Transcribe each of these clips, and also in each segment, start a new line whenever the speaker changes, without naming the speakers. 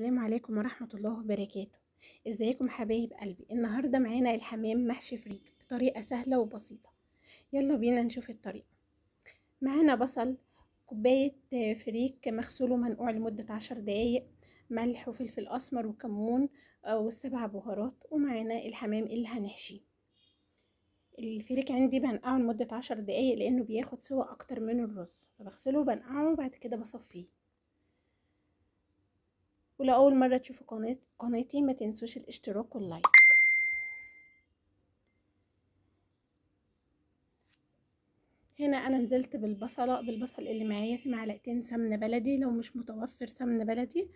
السلام عليكم ورحمة الله وبركاته ازيكم حبايب قلبي النهاردة معانا الحمام محشي فريك بطريقة سهلة وبسيطة يلا بينا نشوف الطريقة معانا بصل كوباية فريك مغسول ومنقوع لمدة عشر دقايق ملح وفلفل أسمر وكمون آه، والسبع بهارات ومعانا الحمام اللي هنحشيه الفريك عندي بنقعه لمدة عشر دقايق لأنه بياخد سوا أكتر من الرز فبغسله وبنقعه وبعد كده بصفيه ولو اول مره تشوفوا قناتي ما تنسوش الاشتراك واللايك هنا انا نزلت بالبصله بالبصل اللي معايا في معلقتين سمنه بلدي لو مش متوفر سمنه بلدي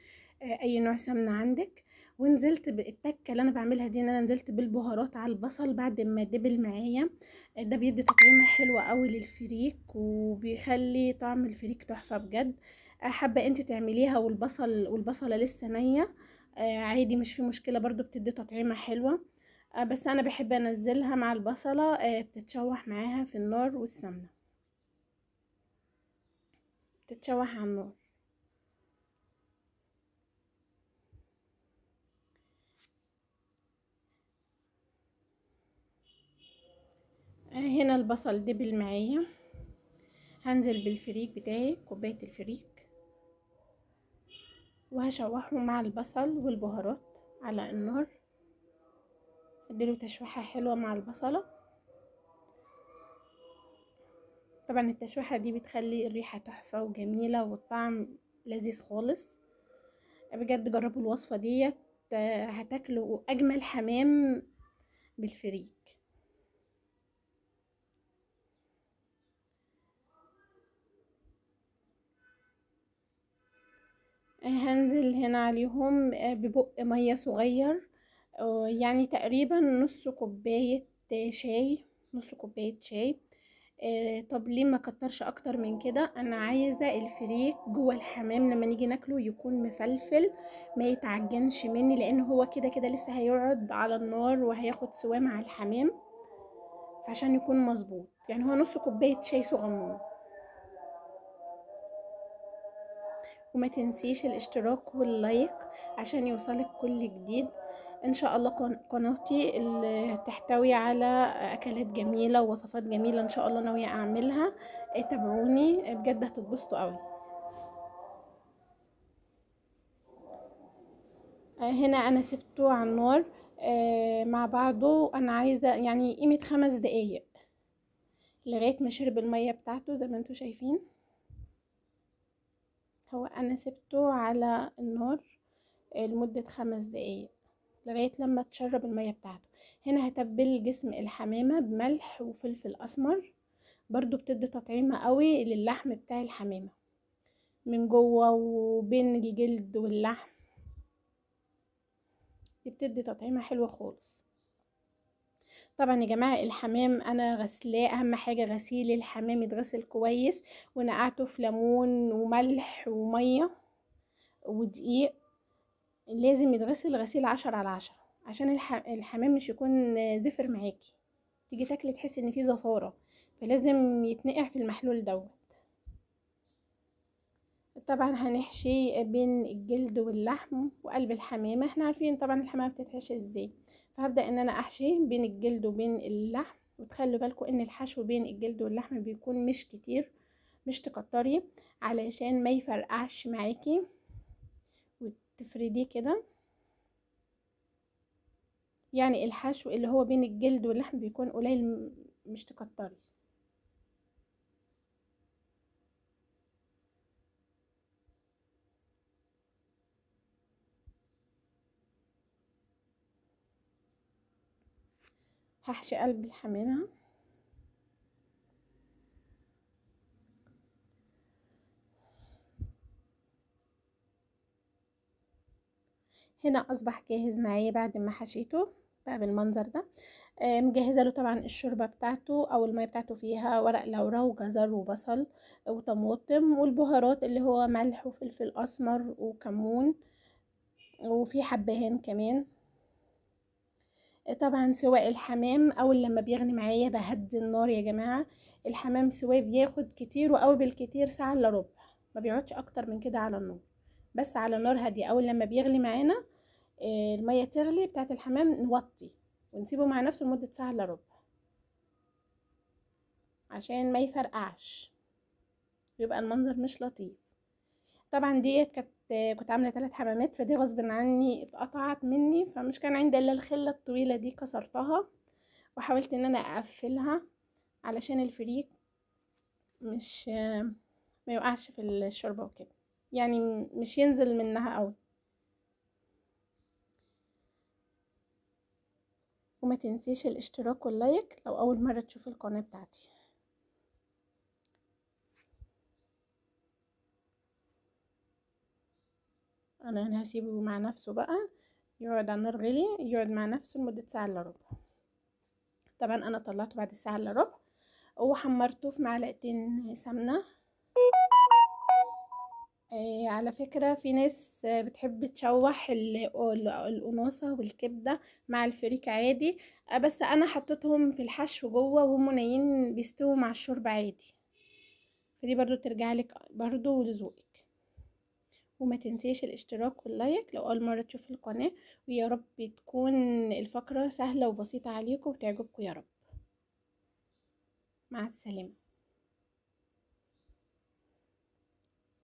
آه، اي نوع سمنه عندك ونزلت بالتكه اللي انا بعملها دي ان انا نزلت بالبهارات على البصل بعد ما دبل معايا آه، ده بيدي تطعيمه حلوه قوي للفريك وبيخلي طعم الفريك تحفه بجد آه، حابه انت تعمليها والبصل والبصله لسه نيه عادي مش في مشكله برضو بتدي تطعيمه حلوه بس انا بحب انزلها مع البصله بتتشوح معاها في النار والسمنه تتشوح على النار آه، هنا البصل دبل معايا هنزل بالفريك بتاعي كوبايه الفريك وهشوحه مع البصل والبهارات على النار اديله تشويحه حلوه مع البصله طبعا التشويحة دي بتخلي الريحة تحفة وجميلة والطعم لذيذ خالص بجد جربوا الوصفة ديت آه، هتاكلوا أجمل حمام بالفريك هنزل هنا عليهم آه، ببق مية صغير آه، يعني تقريبا نص كوباية شاي نص كوباية شاي آه، طب ليه ما كترش اكتر من كده انا عايزه الفريك جوه الحمام لما نيجي ناكله يكون مفلفل ما يتعجنش مني لان هو كده كده لسه هيقعد على النار وهياخد سواه مع الحمام فعشان يكون مظبوط يعني هو نص كوبايه شاي صغنون وما تنسيش الاشتراك واللايك عشان يوصلك كل جديد ان شاء الله قناتي اللي تحتوي على اكلات جميله ووصفات جميله ان شاء الله ناويه اعملها آه، تابعوني بجد هتتبسطوا قوي آه، هنا انا سبته على النار آه، مع بعضه انا عايزه يعني قيمه خمس دقايق لغايه ما شرب الميه بتاعته زي ما انتم شايفين هو انا سبته على النار لمده خمس دقايق لغاية لما تشرب المية بتاعته هنا هتبل جسم الحمامة بملح وفلفل أسمر برضو بتدي تطعيمة قوي للحم بتاع الحمامة من جوه وبين الجلد واللحم دي بتدي تطعيمة حلوة خالص طبعا يا جماعة الحمام انا غسلاه اهم حاجة غسيل الحمام يتغسل كويس ونقعته في ليمون وملح ومية ودقيق لازم يتغسل غسيل عشرة على عشرة عشان الحمام مش يكون زفر معاكي تيجي تاكلي تحسي ان في زفاره فلازم يتنقع في المحلول دوت طبعا هنحشي بين الجلد واللحم وقلب الحمامه احنا عارفين طبعا الحمامه بتتحشي ازاي فهبدا ان انا احشي بين الجلد وبين اللحم وتخلوا بالكم ان الحشو بين الجلد واللحم بيكون مش كتير مش تكتري علشان ما يفرقعش معاكي تفرديه كده يعني الحشو اللي هو بين الجلد واللحم بيكون قليل مش تكتري هحشي قلب الحمامة هنا اصبح جاهز معايا بعد ما حشيته بقى بالمنظر ده مجهزه له طبعا الشوربه بتاعته او الميه بتاعته فيها ورق لورا وجزر وبصل وطماطم والبهارات اللي هو ملح وفلفل اسمر وكمون وفي حبهان كمان آه، طبعا سواء الحمام اول لما بيغلي معايا بهدي النار يا جماعه الحمام سواء بياخد كتير او بالكتير ساعه الا ربع ما بيقعدش اكتر من كده على النار بس على نار هاديه اول لما بيغلي معانا آه، المية تغلي بتاعت الحمام نوطي ونسيبه مع نفسه لمدة ساعة إلا ربع عشان ما يفرقعش بيبقى المنظر مش لطيف طبعا ديت كانت كنت عاملة تلات حمامات فدي غصب عني اتقطعت مني فمش كان عندي الا الخلة الطويلة دي كسرتها وحاولت ان انا اقفلها علشان الفريك مش آه، ما يوقعش في الشوربة وكده يعني مش ينزل منها قوي وما تنسيش الاشتراك واللايك لو اول مره تشوف القناه بتاعتي انا هسيبه مع نفسه بقى يقعد على النار غلي يقعد مع نفسه لمده ساعه الا ربع طبعا انا طلعته بعد الساعه الا ربع وحمرته في معلقتين سمنه آه، على فكرة في ناس بتحب تشوح القنوصة والكبدة مع الفريك عادي آه، بس أنا حطيتهم في الحشو جوه وهم نايين بيستووا مع الشوربة عادي فدي برضو لك برضو لذوقك وما تنسيش الاشتراك واللايك لو أول مرة تشوف القناة ويا رب تكون الفقرة سهلة وبسيطة عليكم وتعجبكم يا رب مع السلامة